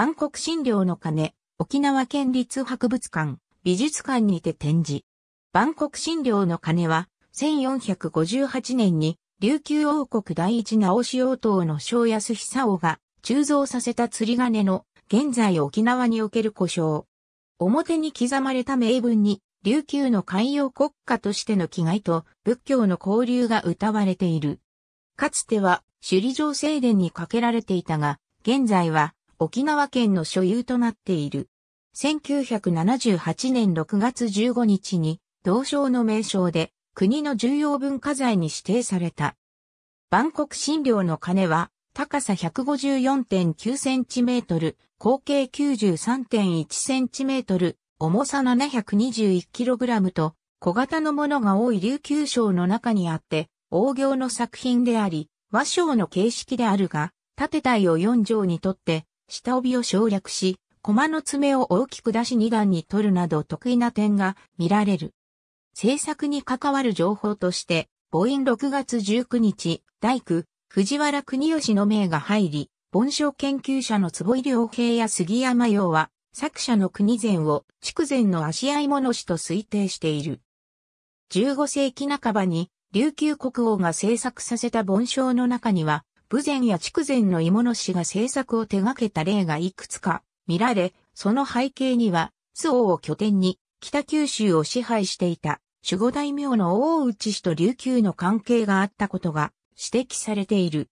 万国診療の鐘、沖縄県立博物館、美術館にて展示。万国診療の鐘は、1458年に、琉球王国第一直王党の正安久夫が、鋳造させた釣り鐘の、現在沖縄における故障。表に刻まれた名文に、琉球の海洋国家としての気概と仏教の交流が歌われている。かつては首里城正殿にかけられていたが、現在は沖縄県の所有となっている。1978年6月15日に、同省の名称で、国の重要文化財に指定された。万国診療の鐘は、高さ154.9センチメートル、口径93.1センチメートル、重さ721キログラムと、小型のものが多い琉球省の中にあって、王行の作品であり、和章の形式であるが、縦体を4畳にとって、下帯を省略し、駒の爪を大きく出し二段に取るなど得意な点が見られる。制作に関わる情報として、母音6月19日、大工、藤原国吉の名が入り、盆書研究者の坪井良平や杉山洋は、作者の国前を筑前の足合物師と推定している。15世紀半ばに琉球国王が制作させた盆章の中には、武前や筑前の芋の氏が制作を手掛けた例がいくつか見られ、その背景には、周防を拠点に北九州を支配していた守護大名の大内氏と琉球の関係があったことが指摘されている。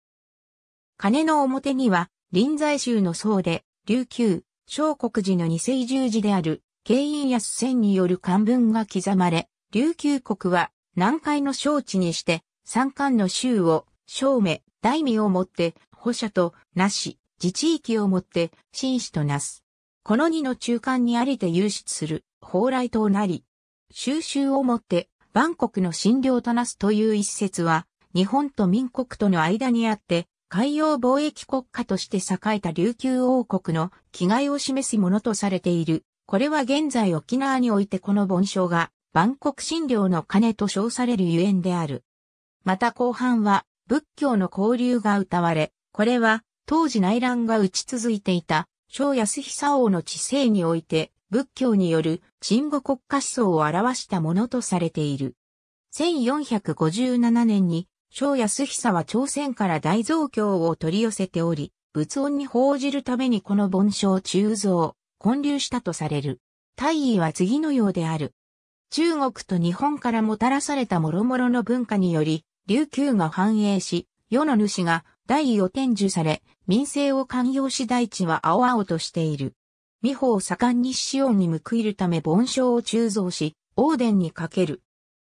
金の表には、臨済宗の僧で、琉球、小国寺の二世十字である、慶や安戦による漢文が刻まれ、琉球国は南海の招致にして、三冠の州を正名、大名をもって、保者と、なし、自治域をもって、紳士となす。この二の中間にありて有出する、蓬莱となり、収集をもって、万国の診療となすという一説は、日本と民国との間にあって、海洋貿易国家として栄えた琉球王国の気概を示すものとされている。これは現在沖縄においてこの盆章が万国診療の金と称されるゆえんである。また後半は仏教の交流が歌われ、これは当時内乱が打ち続いていた、小安久王の治世において、仏教による鎮護国家思想を表したものとされている。1457年に、小安久は朝鮮から大蔵経を取り寄せており、仏音に報じるためにこの盆書を鋳造、建立したとされる。大意は次のようである。中国と日本からもたらされた諸々の文化により、琉球が繁栄し、世の主が大位を天授され、民政を寛容し大地は青々としている。美法盛んに死オに報いるため盆章を鋳造し、王殿にかける。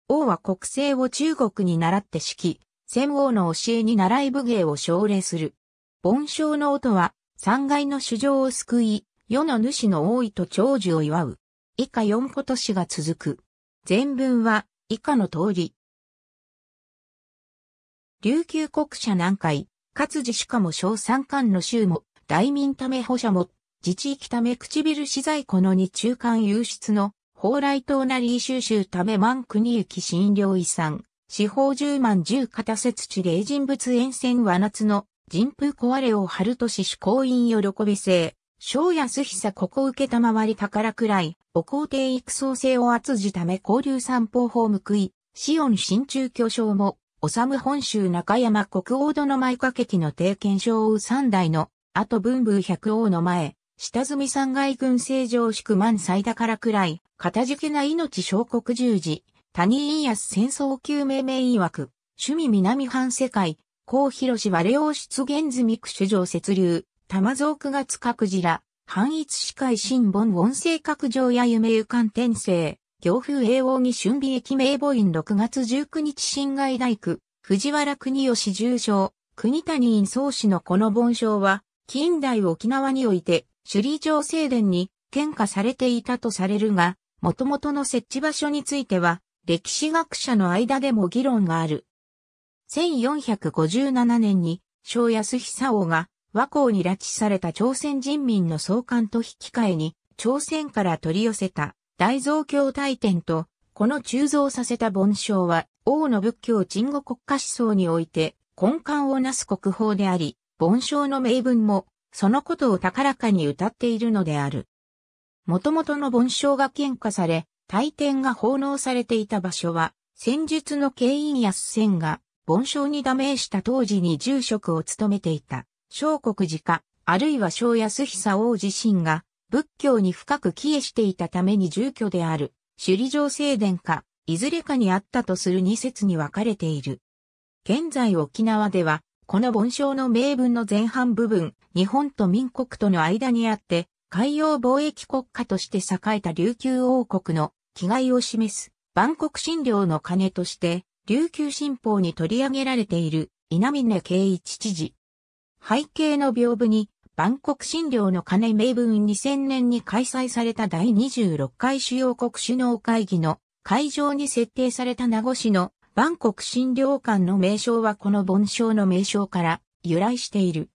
王は国政を中国に習って指揮、戦王の教えに習い武芸を奨励する。盆章の音は、三階の主情を救い、世の主の王位と長寿を祝う。以下四個都市が続く。全文は、以下の通り。琉球国社南海、活字しかも小三冠の州も、大民ため補者も、自治域ため唇資材この二中間優出の、蓬莱島なり収集ため万国行き診療遺産、四方十万十片節地霊人物沿線は夏の、人風壊れを春年主公院喜び性、小安久ここ受けたまわり宝くらい、お皇帝育創生を厚じため交流散歩法報い、報オン新中巨匠も、治本州中山国王殿前掛劇の定見小王三代の、あと文武百王の前、下積み三外軍正常宿満最だからくらい、片たけな命小国十字、谷家康戦争救命名曰く、趣味南半世界、高広氏はレオ出現済み区主上雪流、玉蔵九月各寺ら、反一司会新本音声拡上や夢ゆかん転生、行風英王に春美駅名簿院6月19日新外大区、藤原国吉重賞、国谷院総氏のこの盆章は、近代沖縄において、首里城正殿に献花されていたとされるが、元々の設置場所については、歴史学者の間でも議論がある。1457年に、小安久王が和光に拉致された朝鮮人民の総監と引き換えに、朝鮮から取り寄せた大蔵経大典と、この鋳造させた盆章は、王の仏教鎮護国家思想において、根幹をなす国宝であり、盆章の名文も、そのことを高らかに歌っているのである。元々の盆章が献花され、大典が奉納されていた場所は、戦術の慶員安戦が、盆章にダメした当時に住職を務めていた、小国寺か、あるいは小安久王自身が、仏教に深く帰依していたために住居である、首里城正殿か、いずれかにあったとする二説に分かれている。現在沖縄では、この盆章の名文の前半部分、日本と民国との間にあって、海洋貿易国家として栄えた琉球王国の気概を示す、万国診療の鐘として、琉球新報に取り上げられている稲峰慶一知事。背景の屏風に万国診療の金名分2000年に開催された第26回主要国首脳会議の会場に設定された名護市の万国診療館の名称はこの盆章の名称から由来している。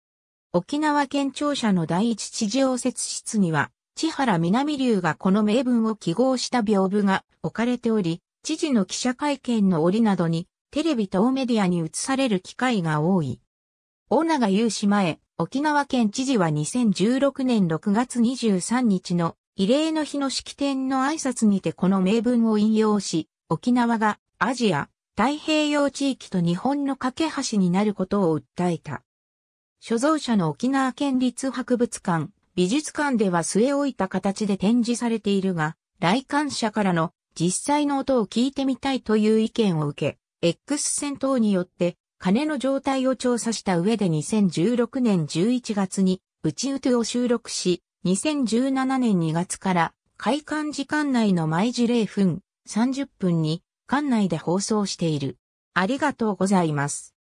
沖縄県庁舎の第一知事応接室には、千原南流がこの名文を記号した屏風が置かれており、知事の記者会見の折などに、テレビ等メディアに映される機会が多い。尾長雄志前、沖縄県知事は2016年6月23日の慰霊の日の式典の挨拶にてこの名文を引用し、沖縄がアジア、太平洋地域と日本の架け橋になることを訴えた。所蔵者の沖縄県立博物館、美術館では据え置いた形で展示されているが、来館者からの実際の音を聞いてみたいという意見を受け、X 戦等によって金の状態を調査した上で2016年11月に、ウちウトを収録し、2017年2月から開館時間内の毎時0分30分に館内で放送している。ありがとうございます。